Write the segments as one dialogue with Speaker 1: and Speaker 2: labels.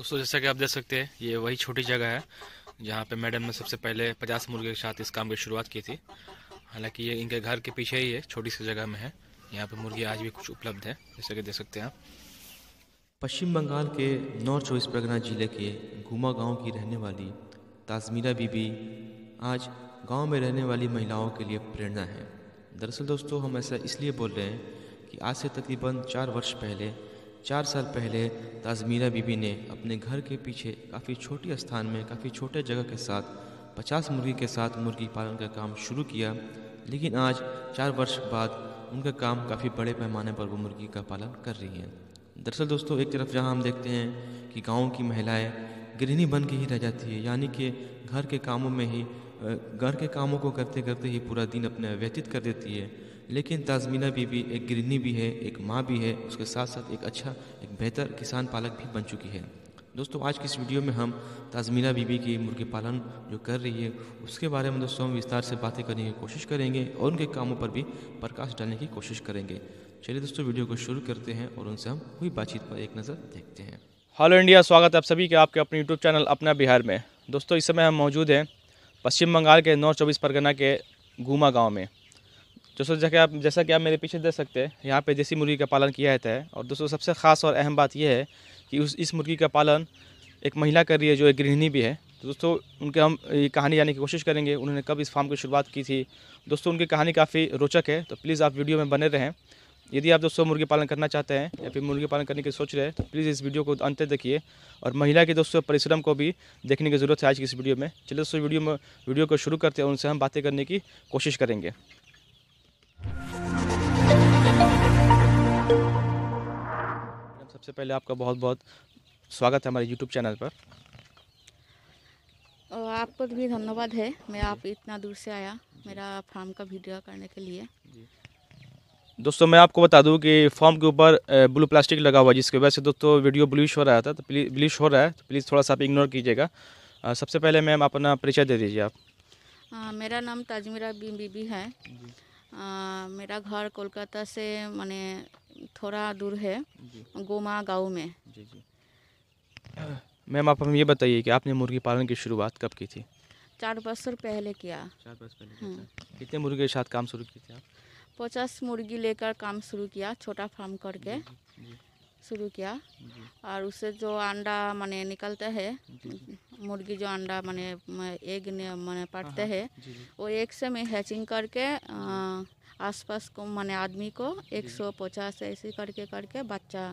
Speaker 1: दोस्तों जैसा कि आप देख सकते हैं ये वही छोटी जगह है जहाँ पे मैडम ने सबसे पहले पचास मुर्गे के साथ इस काम की शुरुआत की थी हालांकि ये इनके घर के पीछे ही है छोटी सी जगह में है यहाँ पे मुर्गी आज भी कुछ उपलब्ध है जैसा कि देख सकते हैं आप पश्चिम बंगाल के नॉर्थ चौबीस परगना जिले के घुमा गाँव की रहने वाली ताजमीरा बीबी आज गाँव में रहने वाली महिलाओं के लिए प्रेरणा है दरअसल दोस्तों हम ऐसा इसलिए बोल रहे हैं कि आज से तकरीबन चार वर्ष पहले चार साल पहले ताजमीरा बीबी ने अपने घर के पीछे काफ़ी छोटे स्थान में काफ़ी छोटे जगह के साथ पचास मुर्गी के साथ मुर्गी पालन का काम शुरू किया लेकिन आज चार वर्ष बाद उनका काम काफ़ी बड़े पैमाने पर वो मुर्गी का पालन कर रही हैं दरअसल दोस्तों एक तरफ जहाँ हम देखते हैं कि गाँव की महिलाएं गृहिणी बन के ही रह जाती है यानी कि घर के कामों में ही घर के कामों को करते करते ही पूरा दिन अपने व्यतीत कर देती है लेकिन ताजमीना बीबी एक गृहिणी भी है एक माँ भी है उसके साथ साथ एक अच्छा एक बेहतर किसान पालक भी बन चुकी है दोस्तों आज की इस वीडियो में हम ताजमीना बीबी की मुर्गी पालन जो कर रही है उसके बारे में दोस्तों हम विस्तार से बातें करने की कोशिश करेंगे और उनके कामों पर भी प्रकाश डालने की कोशिश करेंगे चलिए दोस्तों वीडियो को शुरू करते हैं और उनसे हम हुई बातचीत पर एक नज़र देखते हैं हेलो इंडिया स्वागत है आप सभी के आपके अपने यूट्यूब चैनल अपना बिहार में दोस्तों इस समय हम मौजूद हैं पश्चिम बंगाल के नॉर्थ चौबीस परगना के गुमा गाँव में तो सर जैसा आप जैसा कि आप मेरे पीछे देख सकते हैं यहाँ पे देसी मुर्गी का पालन किया जाता है और दोस्तों सबसे ख़ास और अहम बात यह है कि उस इस मुर्गी का पालन एक महिला कर रही है जो एक गृहिणी भी है तो दोस्तों उनके हम ये कहानी जानने की कोशिश करेंगे उन्होंने कब इस फार्म की शुरुआत की थी दोस्तों उनकी कहानी काफ़ी रोचक है तो प्लीज़ आप वीडियो में बने रहें यदि आप दोस्तों मुर्गी पालन करना चाहते हैं या फिर मुर्गी पालन करने की सोच रहे हैं तो प्लीज़ इस वीडियो को अंत देखिए और महिला के दोस्तों परिश्रम को भी देखने की ज़रूरत है आज की इस वीडियो में चलिए दोस्तों वीडियो में वीडियो को शुरू करते हैं उनसे हम बातें करने की कोशिश करेंगे सबसे पहले आपका बहुत बहुत स्वागत है हमारे यूट्यूब चैनल पर
Speaker 2: और आपको भी धन्यवाद है मैं आप इतना दूर से आया मेरा फार्म का वीडियो करने के लिए
Speaker 1: दोस्तों मैं आपको बता दूं कि फॉर्म के ऊपर ब्लू प्लास्टिक लगा हुआ है जिसकी वजह से दोस्तों वीडियो ब्लिश हो रहा था तो ब्लिश हो रहा है तो प्लीज़ थोड़ा सा आप इग्नोर कीजिएगा सबसे पहले मैम अपना परिचय दे दीजिए आप
Speaker 2: आ, मेरा नाम ताजमीरा बीबी है मेरा घर कोलकाता से मैंने थोड़ा दूर है गोमा गांव में जी जी
Speaker 1: मैम आप हम ये बताइए कि आपने मुर्गी पालन की शुरुआत कब की थी
Speaker 2: चार वर्ष पहले किया चार वर्ष पहले हम्म।
Speaker 1: अच्छा। कितने मुर्गी के साथ काम शुरू किया आप
Speaker 2: पचास मुर्गी लेकर काम शुरू किया छोटा फार्म करके जी, जी, जी। शुरू किया और उससे जो अंडा माने निकलता है मुर्गी जो अंडा माने एग माने हाँ, पड़ते हैं हाँ, वो एक से मैं हैचिंग करके आसपास को माने आदमी को एक सौ पचास ऐसे करके करके बच्चा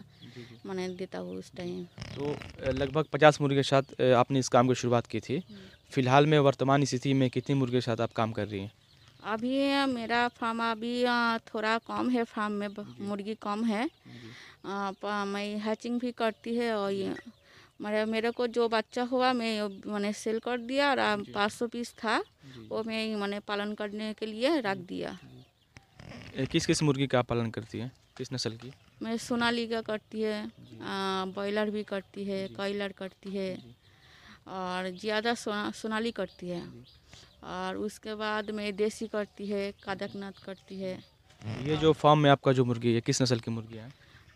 Speaker 2: माने देता हूँ उस टाइम
Speaker 1: तो लगभग पचास मुर्गे के साथ आपने इस काम की शुरुआत की थी फिलहाल में वर्तमान स्थिति में कितने मुर्गे के साथ आप काम कर रही हैं
Speaker 2: अभी मेरा फार्म अभी थोड़ा कम है फार्म में मुर्गी कम है मैं हैचिंग भी करती है और मेरे मेरे को जो बच्चा हुआ मैं मैंने सेल कर दिया और पाँच सौ पीस था वो मैं मैंने पालन करने के लिए रख दिया
Speaker 1: किस किस मुर्गी का पालन करती है किस नस्ल की
Speaker 2: मैं सोनाली का करती है बॉयलर भी करती है कॉयलर करती है और ज़्यादा सोनाली करती है और उसके बाद में देसी करती है कादकनाथ करती है
Speaker 1: ये जो फार्म में आपका जो मुर्गी है किस नस्ल की मुर्गी है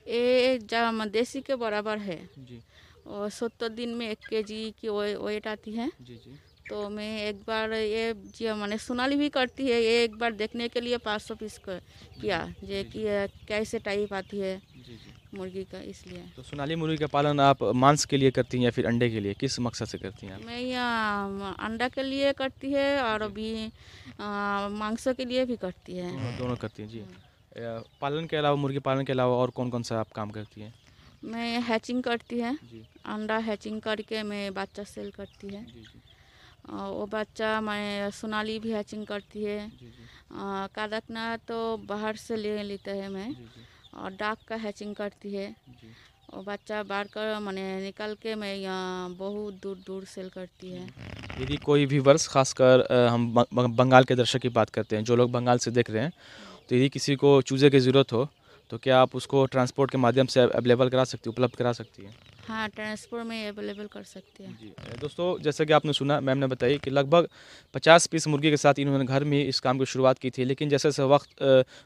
Speaker 2: ये देसी के बराबर है जी और सत्तर दिन में एक के जी की वेट आती है जी जी तो मैं एक बार ये जी मैंने सोनाली भी करती है ये एक बार देखने के लिए पाँच सौ पीस किया जे कि कैसे टाइप आती है मुर्गी का इसलिए तो
Speaker 1: सोनाली मुर्गी का पालन आप मांस के लिए करती हैं या फिर अंडे के लिए किस मकसद से करती हैं
Speaker 2: मैं यहाँ अंडा के लिए करती है और अभी मांस के लिए भी करती है
Speaker 1: दोनों करती हैं जी पालन के अलावा मुर्गी पालन के अलावा और कौन कौन सा आप काम करती हैं
Speaker 2: मैं हैचिंग करती है अंडा हैचिंग करके मैं बच्चा सेल करती है वो बच्चा मैं सोनाली भी हैचिंग करती है कादकना तो बाहर से ले लेता है मैं जी जी। और डाक का हैचिंग करती है और बच्चा बाढ़ कर मैंने निकल के मैं यहाँ बहुत दूर दूर सेल करती है
Speaker 1: यदि कोई भी वर्ष खासकर हम बंगाल के दर्शक की बात करते हैं जो लोग बंगाल से देख रहे हैं तो यदि किसी को चूज़े की ज़रूरत हो तो क्या आप उसको ट्रांसपोर्ट के माध्यम से अवेलेबल करा सकती उपलब्ध करा सकती है
Speaker 2: हाँ ट्रांसपोर्ट में अवेलेबल कर सकते हैं जी
Speaker 1: दोस्तों जैसा कि आपने सुना मैम ने बताई कि लगभग 50 पीस मुर्गी के साथ इन्होंने घर में इस काम की शुरुआत की थी लेकिन जैसे जैसे वक्त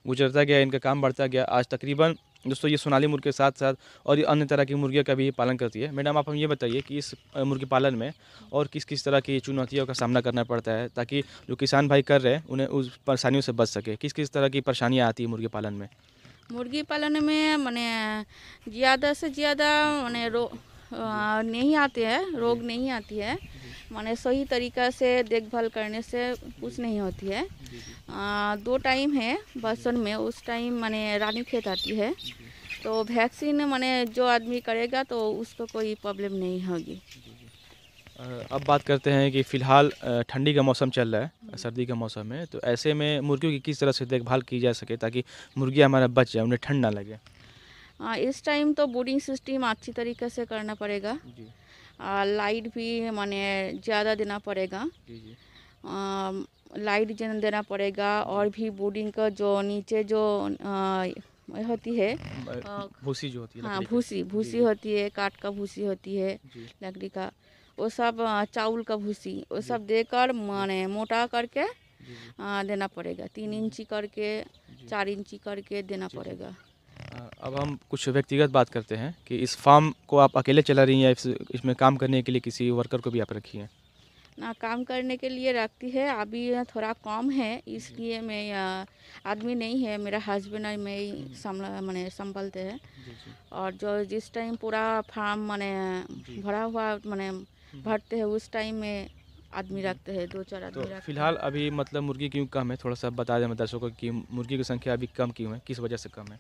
Speaker 1: गुजरता गया इनका काम बढ़ता गया आज तकरीबन दोस्तों ये सोनाली मुर्गी के साथ साथ और अन्य तरह की मुर्गियों का भी पालन करती है मैडम आप हम ये बताइए कि इस मुर्गी पालन में और किस किस तरह की चुनौतियों का सामना करना पड़ता है ताकि जो किसान भाई कर रहे हैं उन्हें उस परेशानियों से बच सके किस किस तरह की परेशानियाँ आती है मुर्गी पालन में
Speaker 2: मुर्गी पालन में मैंने ज़्यादा से ज़्यादा मैंने रो नहीं आते हैं रोग नहीं आती है मैंने सही तरीका से देखभाल करने से कुछ नहीं होती है आ, दो टाइम है बसन में उस टाइम मैंने रानी खेत आती है तो वैक्सीन मैंने जो आदमी करेगा तो उसको कोई प्रॉब्लम नहीं होगी
Speaker 1: अब बात करते हैं कि फ़िलहाल ठंडी का मौसम चल रहा है सर्दी का मौसम है तो ऐसे में मुर्गियों की किस तरह से देखभाल की जा सके ताकि मुर्गियाँ हमारा बच जाए उन्हें ठंड ना लगे
Speaker 2: आ, इस टाइम तो बोर्डिंग सिस्टम अच्छी तरीके से करना पड़ेगा आ, लाइट भी माने ज़्यादा देना पड़ेगा आ, लाइट जन देना पड़ेगा और भी बोर्डिंग का जो नीचे जो आ, होती है
Speaker 1: भूसी जो होती है हाँ भूसी भूसी होती
Speaker 2: है काट का भूसी होती है लकड़ी का वो सब चावल का भूसी वो सब देकर माने मोटा करके देना पड़ेगा तीन इंची करके चार इंची करके देना पड़ेगा
Speaker 1: अब हम कुछ व्यक्तिगत बात करते हैं कि इस फार्म को आप अकेले चला रही हैं या इसमें काम करने के लिए किसी वर्कर को भी आप रखी हैं
Speaker 2: ना काम करने के लिए रखती है अभी थोड़ा कम है इसलिए मैं आदमी नहीं है मेरा हस्बैंड और मैं ही मैंने संभलते हैं और जो जिस टाइम पूरा फार्म मैंने भरा हुआ मैंने भरते हैं उस टाइम में आदमी हम्म। रखते हैं दो चार आदमी तो
Speaker 1: फिलहाल अभी मतलब मुर्गी क्यों कम है थोड़ा सा बता दें दर्शकों को कि मुर्गी की संख्या अभी कम क्यों है किस वजह से कम है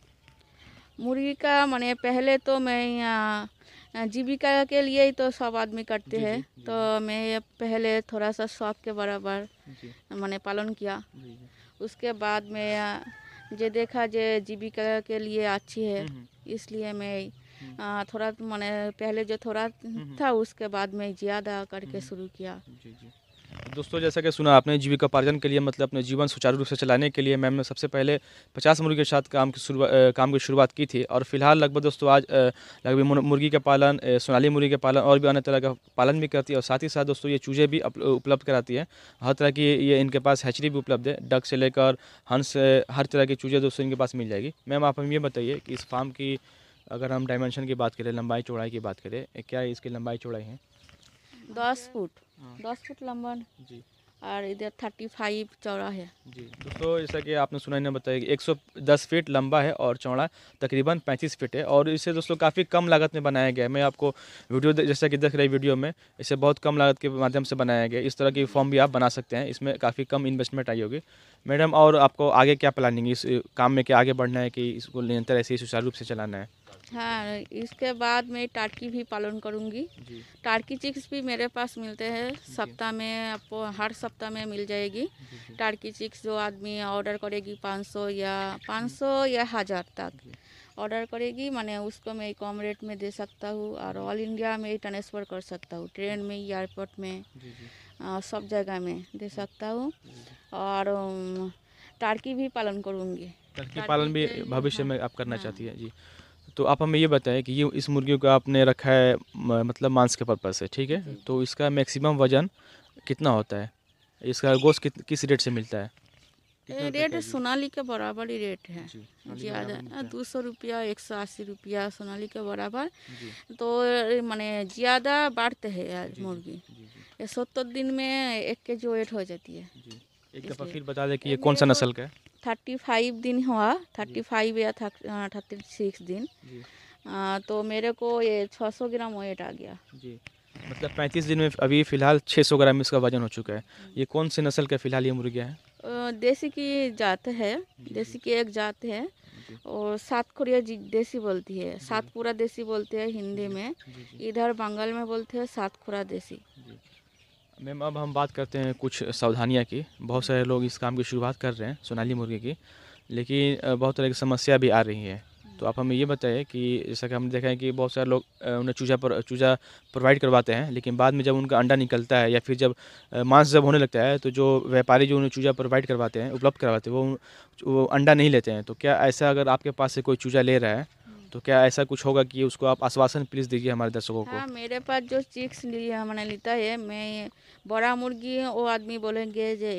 Speaker 2: मुर्गी का मैंने पहले तो मैं यहाँ जीविका के लिए ही तो सब आदमी करते हैं तो मैं पहले थोड़ा सा शौक के बराबर मैंने पालन किया उसके बाद में जे देखा जे जीविका के लिए अच्छी है हम्म, हम्म। इसलिए मैं हम्म। थोड़ा मैंने पहले जो थोड़ा हम्म, हम्म। था उसके बाद में ज़्यादा करके शुरू किया
Speaker 1: दोस्तों जैसा कि सुना आपने जीविका उपार्जन के लिए मतलब अपने जीवन सुचारू रूप से चलाने के लिए मैम ने सबसे पहले पचास मुर्गी के साथ काम की शुरुआत काम की शुरुआत की थी और फिलहाल लगभग दोस्तों आज लगभग मुर्गी का पालन सोनाली मुर्गी का पालन और भी अन्य तरह का पालन भी करती है और साथ ही साथ दोस्तों ये चूजे भी उपलब्ध कराती है हर तरह की ये इनके पास हैचरी भी उपलब्ध है डग से लेकर हंस हर तरह की चूजे दोस्तों इनके पास मिल जाएगी मैम आप हमें ये बताइए कि इस फार्म की अगर हम डायमेंशन की बात करें लंबाई चौड़ाई की बात करें क्या इसकी लंबाई चौड़ाई है
Speaker 2: दस फुट हाँ। दस फुट लंबा जी और इधर थर्टी फाइव चौड़ा है जी
Speaker 1: दोस्तों जैसा कि आपने सुना ने बताया कि एक सौ दस फीट लंबा है और चौड़ा तकरीबन पैंतीस फीट है और इसे दोस्तों काफ़ी कम लागत में बनाया गया है मैं आपको वीडियो जैसा कि देख रही वीडियो में इसे बहुत कम लागत के माध्यम से बनाया गया इस तरह की फॉर्म भी आप बना सकते हैं इसमें काफ़ी कम इन्वेस्टमेंट आई होगी मैडम और आपको आगे क्या प्लानिंग इस काम में क्या आगे बढ़ना है कि इसको निरंतर ऐसे ही सुचारू रूप से चलाना है
Speaker 2: हाँ इसके बाद मैं टाटकी भी पालन करूँगी टाटकी चिक्स भी मेरे पास मिलते हैं सप्ताह में आपको हर सप्ताह में मिल जाएगी टाटकी चिक्स जो आदमी ऑर्डर करेगी 500 या 500 या हज़ार तक ऑर्डर करेगी मैंने उसको मैं कम रेट में दे सकता हूँ और ऑल इंडिया में ट्रांसफ़र कर सकता हूँ ट्रेन में एयरपोर्ट में आ, सब जगह में दे सकता हूँ और टार्की भी पालन करूँगी टार्की पालन भी
Speaker 1: भविष्य हाँ। में आप करना चाहती है हाँ। जी तो आप हमें ये बताएं कि ये इस मुर्गी को आपने रखा है मतलब मांस के पर्पज़ से ठीक है तो इसका मैक्सिमम वजन कितना होता है इसका गोश्त कि, किस रेट से मिलता है रेट सोनाली
Speaker 2: के बराबर ही रेट है ज़्यादा दो सौ रुपया एक सौ अस्सी रुपया सोनाली के बराबर तो मैंने ज़्यादा बढ़ते है यार मुर्गी सत्तर दिन में एक के जी वेट हो जाती है
Speaker 1: एक दफा फिर बता दे कि ये कौन सा नस्ल का है
Speaker 2: थर्टी फाइव दिन हुआ थर्टी फाइव या थर्टी हाँ, सिक्स दिन आ, तो मेरे को ये छः सौ ग्राम वेट आ गया जी
Speaker 1: मतलब पैंतीस दिन में अभी फ़िलहाल छः सौ ग्राम इसका वजन हो चुका है हम्म। ये कौन से नस्ल का फ़िलहाल ये मुर्गियाँ
Speaker 2: है देसी की जात है देसी की एक जात है और सात कोरिया देसी बोलती है सातपुरा देसी बोलते हैं हिंदी में इधर बंगाल में बोलते हैं खुरा देसी
Speaker 1: मैम अब हम बात करते हैं कुछ सावधानियाँ की बहुत सारे लोग इस काम की शुरुआत कर रहे हैं सोनाली मुर्गी की लेकिन बहुत तरह की समस्या भी आ रही है तो आप हमें ये बताइए कि जैसा कि हम देखें कि बहुत सारे लोग उन्हें चूजा पर चूजा प्रोवाइड करवाते हैं लेकिन बाद में जब उनका अंडा निकलता है या फिर जब मांस जब होने लगता है तो जो व्यापारी जो उन्हें चूजा प्रोवाइड करवाते हैं उपलब्ध करवाते हैं वो, वो अंडा नहीं लेते हैं तो क्या ऐसा अगर आपके पास से कोई चूजा ले रहा है तो क्या ऐसा कुछ होगा कि उसको आप आश्वासन प्लीज दीजिए हमारे दर्शकों को हाँ,
Speaker 2: मेरे पास जो चिक्स लिए हमने लिता है मैं बड़ा मुर्गी है वो आदमी बोलेंगे जे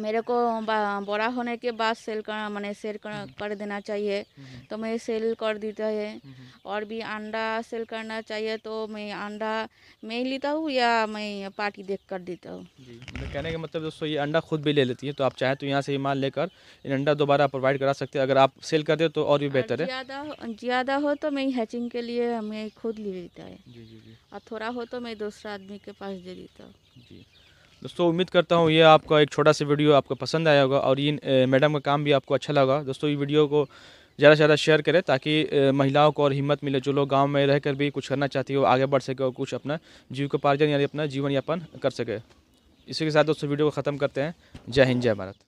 Speaker 2: मेरे को बड़ा होने के बाद सेल कर मैंने सेल कर, हम्म। कर देना चाहिए हम्म। तो मैं सेल कर देता है हम्म। और भी अंडा सेल करना चाहिए तो मैं अंडा मैं लेता हूँ या मैं पार्टी देख कर देता हूँ
Speaker 1: मतलब कहने का मतलब दोस्तों ये अंडा खुद भी ले लेती है तो आप चाहें तो यहाँ से ही माल लेकर इन अंडा दोबारा प्रोवाइड करा सकते हैं अगर आप सेल कर दे तो और भी बेहतर है
Speaker 2: ज़्यादा हो तो मैं हैचिंग के लिए मैं खुद ले लेता है और थोड़ा हो तो मैं दूसरा आदमी के पास दे देता हूँ
Speaker 1: दोस्तों उम्मीद करता हूँ ये आपका एक छोटा सा वीडियो आपको पसंद आया होगा और ये मैडम का काम भी आपको अच्छा लगा दोस्तों ये वीडियो को ज़्यादा से ज़्यादा शेयर करें ताकि महिलाओं को और हिम्मत मिले जो लोग गांव में रहकर भी कुछ करना चाहती हो आगे बढ़ सके और कुछ अपना जीव को पार्जन यानी अपना जीवन यापन कर सके इसी के साथ दोस्तों वीडियो को ख़त्म करते हैं जय हिंद जय भारत